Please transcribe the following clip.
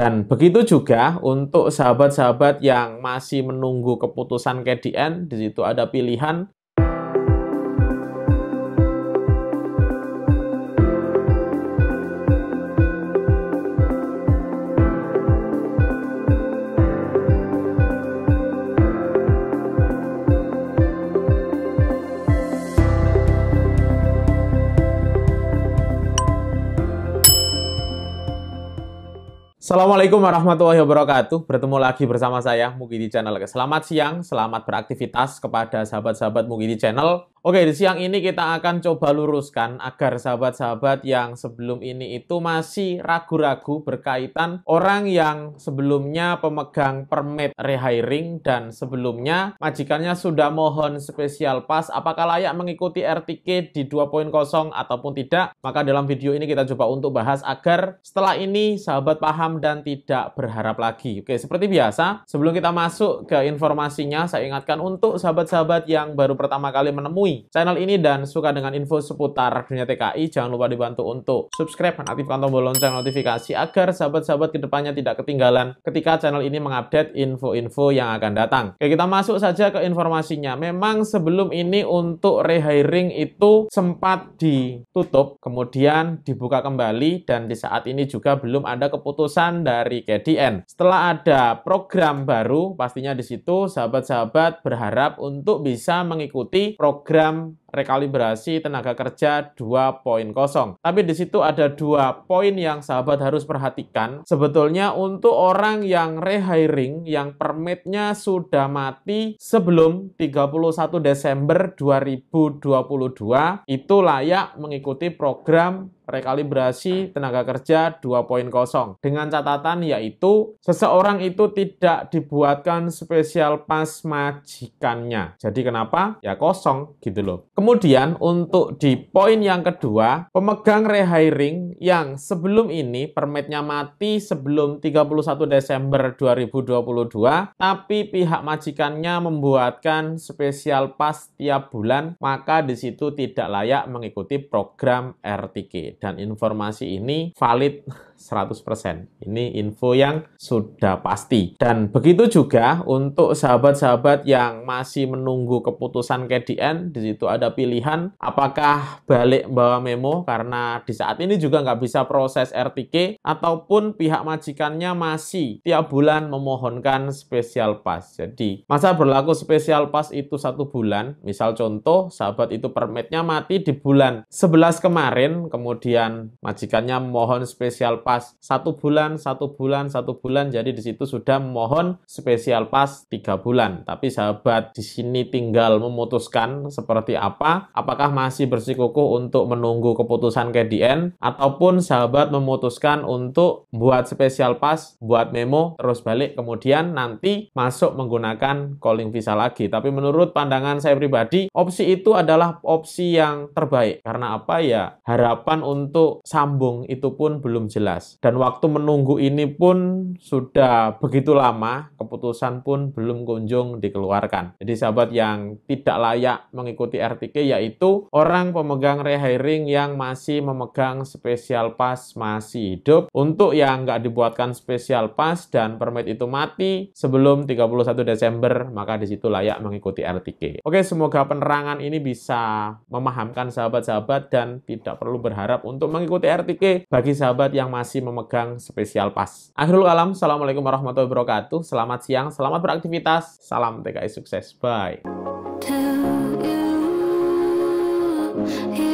Dan begitu juga untuk sahabat-sahabat yang masih menunggu keputusan KDN, di situ ada pilihan Assalamualaikum warahmatullahi wabarakatuh. Bertemu lagi bersama saya Mugidi Channel. Selamat siang, selamat beraktivitas kepada sahabat-sahabat Mugidi Channel. Oke, di siang ini kita akan coba luruskan agar sahabat-sahabat yang sebelum ini itu masih ragu-ragu berkaitan orang yang sebelumnya pemegang permit rehiring dan sebelumnya majikannya sudah mohon spesial pas apakah layak mengikuti RTK di 2.0 ataupun tidak. Maka dalam video ini kita coba untuk bahas agar setelah ini sahabat paham dan tidak berharap lagi. Oke, seperti biasa, sebelum kita masuk ke informasinya, saya ingatkan untuk sahabat-sahabat yang baru pertama kali menemui Channel ini dan suka dengan info seputar dunia TKI, jangan lupa dibantu untuk subscribe dan aktifkan tombol lonceng notifikasi agar sahabat-sahabat kedepannya tidak ketinggalan ketika channel ini mengupdate info-info yang akan datang. Oke, kita masuk saja ke informasinya. Memang sebelum ini untuk rehiring itu sempat ditutup, kemudian dibuka kembali, dan di saat ini juga belum ada keputusan dari KDN. Setelah ada program baru, pastinya di situ sahabat-sahabat berharap untuk bisa mengikuti program them rekalibrasi tenaga kerja 2.0. Tapi di situ ada dua poin yang sahabat harus perhatikan. Sebetulnya untuk orang yang rehiring yang permitnya sudah mati sebelum 31 Desember 2022 itu layak mengikuti program rekalibrasi tenaga kerja 2.0 dengan catatan yaitu seseorang itu tidak dibuatkan spesial pas majikannya. Jadi kenapa? Ya kosong gitu loh. Kemudian untuk di poin yang kedua, pemegang rehiring yang sebelum ini permitnya mati sebelum 31 Desember 2022, tapi pihak majikannya membuatkan spesial pas tiap bulan, maka di situ tidak layak mengikuti program RTK. Dan informasi ini valid 100%. Ini info yang sudah pasti. Dan begitu juga untuk sahabat-sahabat yang masih menunggu keputusan KDN, di situ ada pilihan apakah balik bawa memo karena di saat ini juga nggak bisa proses RTK ataupun pihak majikannya masih tiap bulan memohonkan spesial pas Jadi masa berlaku spesial pas itu satu bulan. Misal contoh sahabat itu permitnya mati di bulan 11 kemarin, kemudian majikannya mohon spesial pas satu bulan, satu bulan, satu bulan. Jadi di situ sudah mohon spesial pas tiga bulan. Tapi sahabat di sini tinggal memutuskan seperti apa apa, apakah masih bersikukuh untuk menunggu keputusan KDN, ataupun sahabat memutuskan untuk buat spesial pas buat memo, terus balik, kemudian nanti masuk menggunakan calling visa lagi. Tapi menurut pandangan saya pribadi, opsi itu adalah opsi yang terbaik. Karena apa ya, harapan untuk sambung itu pun belum jelas. Dan waktu menunggu ini pun sudah begitu lama, keputusan pun belum kunjung dikeluarkan. Jadi sahabat yang tidak layak mengikuti RTK memiliki yaitu orang pemegang rehiring yang masih memegang special pass masih hidup untuk yang nggak dibuatkan special pass dan permit itu mati sebelum 31 Desember maka disitu layak mengikuti RTK. Oke semoga penerangan ini bisa memahamkan sahabat-sahabat dan tidak perlu berharap untuk mengikuti RTK bagi sahabat yang masih memegang special pass. Akhirul kalam, Assalamualaikum warahmatullahi wabarakatuh. Selamat siang, selamat beraktivitas, salam TKI sukses, bye. 一。